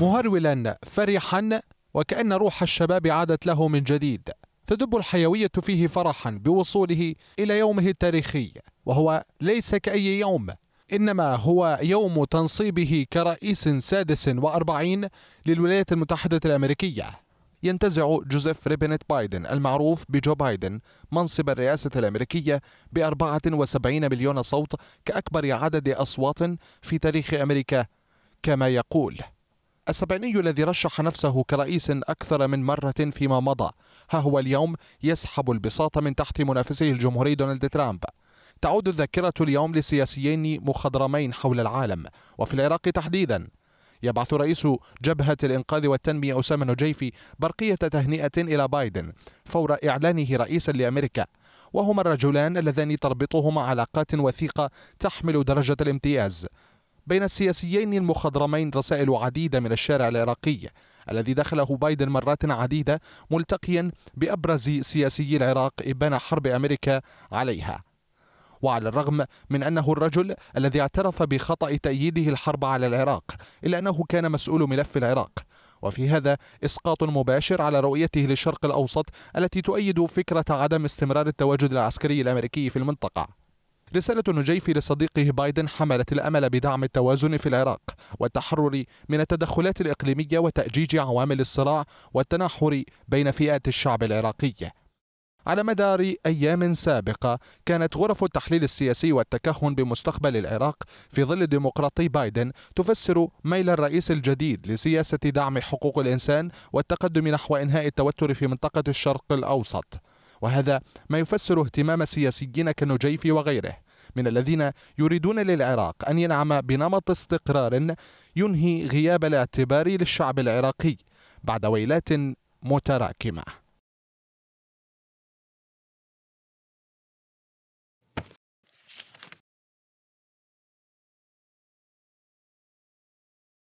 مهرولا فرحا وكأن روح الشباب عادت له من جديد تدب الحيوية فيه فرحا بوصوله إلى يومه التاريخي وهو ليس كأي يوم إنما هو يوم تنصيبه كرئيس سادس وأربعين للولايات المتحدة الأمريكية ينتزع جوزيف ريبنت بايدن المعروف بجو بايدن منصب الرئاسة الأمريكية ب 74 مليون صوت كأكبر عدد أصوات في تاريخ أمريكا كما يقول السبعيني الذي رشح نفسه كرئيس أكثر من مرة فيما مضى ها هو اليوم يسحب البساط من تحت منافسه الجمهوري دونالد ترامب تعود الذاكرة اليوم لسياسيين مخضرمين حول العالم وفي العراق تحديدا يبعث رئيس جبهة الإنقاذ والتنمية أسامة نجيفي برقية تهنئة إلى بايدن فور إعلانه رئيسا لأمريكا وهما الرجلان اللذان تربطهما علاقات وثيقة تحمل درجة الامتياز بين السياسيين المخضرمين رسائل عديدة من الشارع العراقي الذي دخله بايدن مرات عديدة ملتقيا بأبرز سياسي العراق إبان حرب أمريكا عليها وعلى الرغم من أنه الرجل الذي اعترف بخطأ تأييده الحرب على العراق إلا أنه كان مسؤول ملف العراق وفي هذا إسقاط مباشر على رؤيته للشرق الأوسط التي تؤيد فكرة عدم استمرار التواجد العسكري الأمريكي في المنطقة رسالة نجيفي لصديقه بايدن حملت الأمل بدعم التوازن في العراق والتحرر من التدخلات الإقليمية وتأجيج عوامل الصراع والتناحر بين فئات الشعب العراقي على مدار أيام سابقة كانت غرف التحليل السياسي والتكهن بمستقبل العراق في ظل ديمقراطي بايدن تفسر ميل الرئيس الجديد لسياسة دعم حقوق الإنسان والتقدم نحو إنهاء التوتر في منطقة الشرق الأوسط وهذا ما يفسر اهتمام سياسيين كالنجيفي وغيره من الذين يريدون للعراق أن ينعم بنمط استقرار ينهي غياب الاعتبار للشعب العراقي بعد ويلات متراكمه